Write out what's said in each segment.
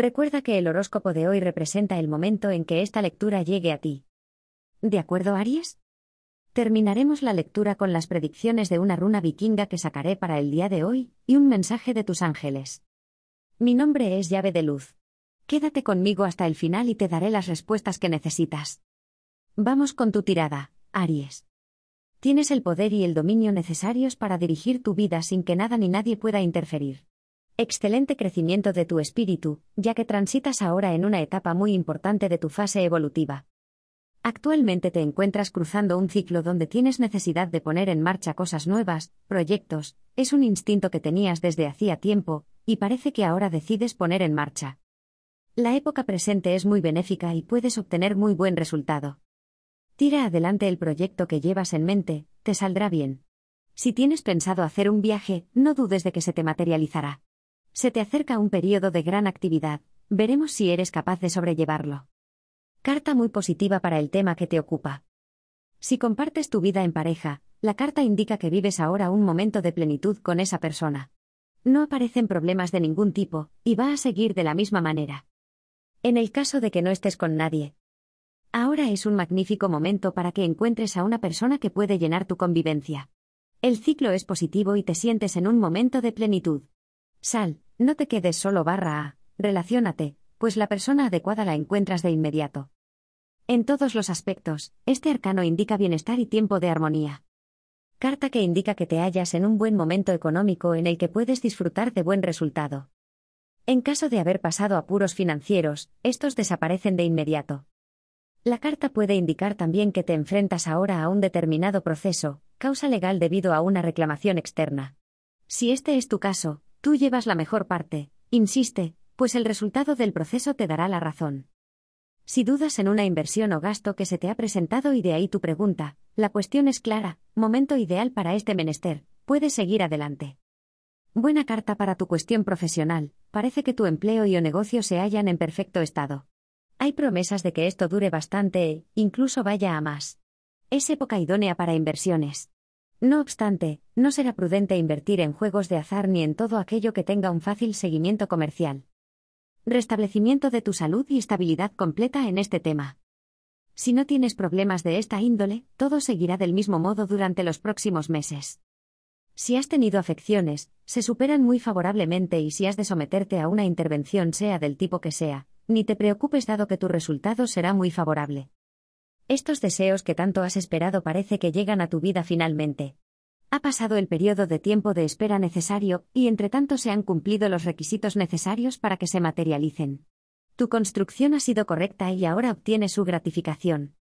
Recuerda que el horóscopo de hoy representa el momento en que esta lectura llegue a ti. ¿De acuerdo, Aries? Terminaremos la lectura con las predicciones de una runa vikinga que sacaré para el día de hoy, y un mensaje de tus ángeles. Mi nombre es llave de luz. Quédate conmigo hasta el final y te daré las respuestas que necesitas. Vamos con tu tirada, Aries. Tienes el poder y el dominio necesarios para dirigir tu vida sin que nada ni nadie pueda interferir. Excelente crecimiento de tu espíritu, ya que transitas ahora en una etapa muy importante de tu fase evolutiva. Actualmente te encuentras cruzando un ciclo donde tienes necesidad de poner en marcha cosas nuevas, proyectos, es un instinto que tenías desde hacía tiempo, y parece que ahora decides poner en marcha. La época presente es muy benéfica y puedes obtener muy buen resultado. Tira adelante el proyecto que llevas en mente, te saldrá bien. Si tienes pensado hacer un viaje, no dudes de que se te materializará. Se te acerca un periodo de gran actividad, veremos si eres capaz de sobrellevarlo. Carta muy positiva para el tema que te ocupa. Si compartes tu vida en pareja, la carta indica que vives ahora un momento de plenitud con esa persona. No aparecen problemas de ningún tipo, y va a seguir de la misma manera. En el caso de que no estés con nadie, ahora es un magnífico momento para que encuentres a una persona que puede llenar tu convivencia. El ciclo es positivo y te sientes en un momento de plenitud. Sal, no te quedes solo barra A, relaciónate, pues la persona adecuada la encuentras de inmediato. En todos los aspectos, este arcano indica bienestar y tiempo de armonía. Carta que indica que te hallas en un buen momento económico en el que puedes disfrutar de buen resultado. En caso de haber pasado apuros financieros, estos desaparecen de inmediato. La carta puede indicar también que te enfrentas ahora a un determinado proceso, causa legal debido a una reclamación externa. Si este es tu caso, Tú llevas la mejor parte, insiste, pues el resultado del proceso te dará la razón. Si dudas en una inversión o gasto que se te ha presentado y de ahí tu pregunta, la cuestión es clara, momento ideal para este menester, puedes seguir adelante. Buena carta para tu cuestión profesional, parece que tu empleo y o negocio se hallan en perfecto estado. Hay promesas de que esto dure bastante e incluso vaya a más. Es época idónea para inversiones. No obstante, no será prudente invertir en juegos de azar ni en todo aquello que tenga un fácil seguimiento comercial. Restablecimiento de tu salud y estabilidad completa en este tema. Si no tienes problemas de esta índole, todo seguirá del mismo modo durante los próximos meses. Si has tenido afecciones, se superan muy favorablemente y si has de someterte a una intervención sea del tipo que sea, ni te preocupes dado que tu resultado será muy favorable. Estos deseos que tanto has esperado parece que llegan a tu vida finalmente. Ha pasado el periodo de tiempo de espera necesario, y entre tanto se han cumplido los requisitos necesarios para que se materialicen. Tu construcción ha sido correcta y ahora obtienes su gratificación.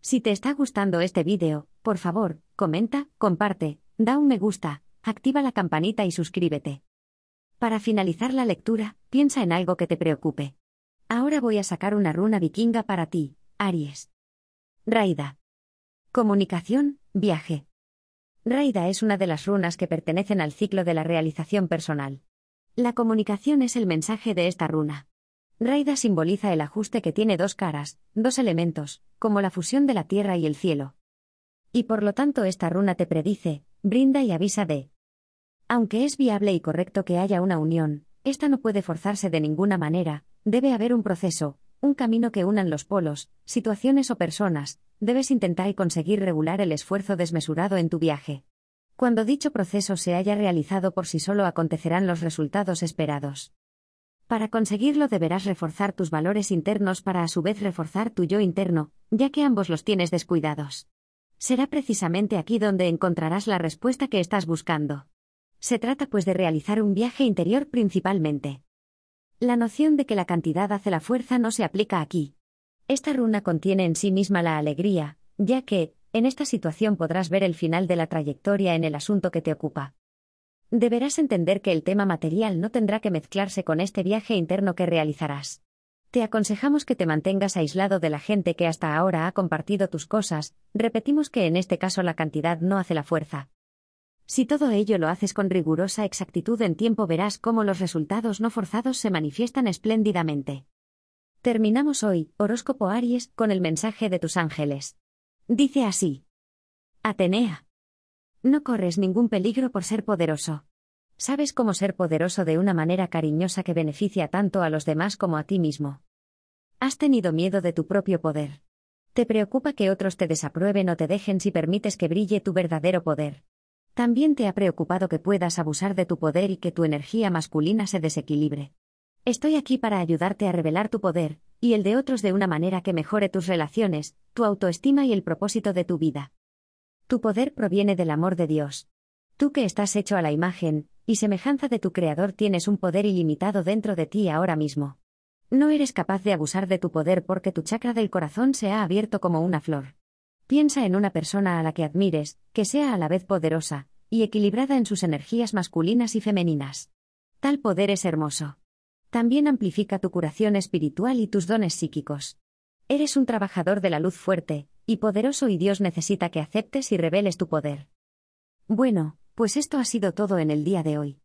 Si te está gustando este vídeo, por favor, comenta, comparte, da un me gusta, activa la campanita y suscríbete. Para finalizar la lectura, piensa en algo que te preocupe. Ahora voy a sacar una runa vikinga para ti, Aries. Raida. Comunicación, viaje. Raida es una de las runas que pertenecen al ciclo de la realización personal. La comunicación es el mensaje de esta runa. Raida simboliza el ajuste que tiene dos caras, dos elementos, como la fusión de la tierra y el cielo. Y por lo tanto esta runa te predice, brinda y avisa de. Aunque es viable y correcto que haya una unión, esta no puede forzarse de ninguna manera, debe haber un proceso, un camino que unan los polos, situaciones o personas, debes intentar y conseguir regular el esfuerzo desmesurado en tu viaje. Cuando dicho proceso se haya realizado por sí solo acontecerán los resultados esperados. Para conseguirlo deberás reforzar tus valores internos para a su vez reforzar tu yo interno, ya que ambos los tienes descuidados. Será precisamente aquí donde encontrarás la respuesta que estás buscando. Se trata pues de realizar un viaje interior principalmente. La noción de que la cantidad hace la fuerza no se aplica aquí. Esta runa contiene en sí misma la alegría, ya que, en esta situación podrás ver el final de la trayectoria en el asunto que te ocupa. Deberás entender que el tema material no tendrá que mezclarse con este viaje interno que realizarás. Te aconsejamos que te mantengas aislado de la gente que hasta ahora ha compartido tus cosas, repetimos que en este caso la cantidad no hace la fuerza. Si todo ello lo haces con rigurosa exactitud en tiempo verás cómo los resultados no forzados se manifiestan espléndidamente. Terminamos hoy, horóscopo Aries, con el mensaje de tus ángeles. Dice así. Atenea. No corres ningún peligro por ser poderoso. Sabes cómo ser poderoso de una manera cariñosa que beneficia tanto a los demás como a ti mismo. Has tenido miedo de tu propio poder. Te preocupa que otros te desaprueben o te dejen si permites que brille tu verdadero poder. También te ha preocupado que puedas abusar de tu poder y que tu energía masculina se desequilibre. Estoy aquí para ayudarte a revelar tu poder, y el de otros de una manera que mejore tus relaciones, tu autoestima y el propósito de tu vida. Tu poder proviene del amor de Dios. Tú que estás hecho a la imagen y semejanza de tu Creador tienes un poder ilimitado dentro de ti ahora mismo. No eres capaz de abusar de tu poder porque tu chakra del corazón se ha abierto como una flor. Piensa en una persona a la que admires, que sea a la vez poderosa y equilibrada en sus energías masculinas y femeninas. Tal poder es hermoso. También amplifica tu curación espiritual y tus dones psíquicos. Eres un trabajador de la luz fuerte y poderoso y Dios necesita que aceptes y reveles tu poder. Bueno, pues esto ha sido todo en el día de hoy.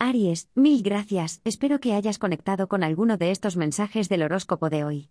Aries, mil gracias, espero que hayas conectado con alguno de estos mensajes del horóscopo de hoy.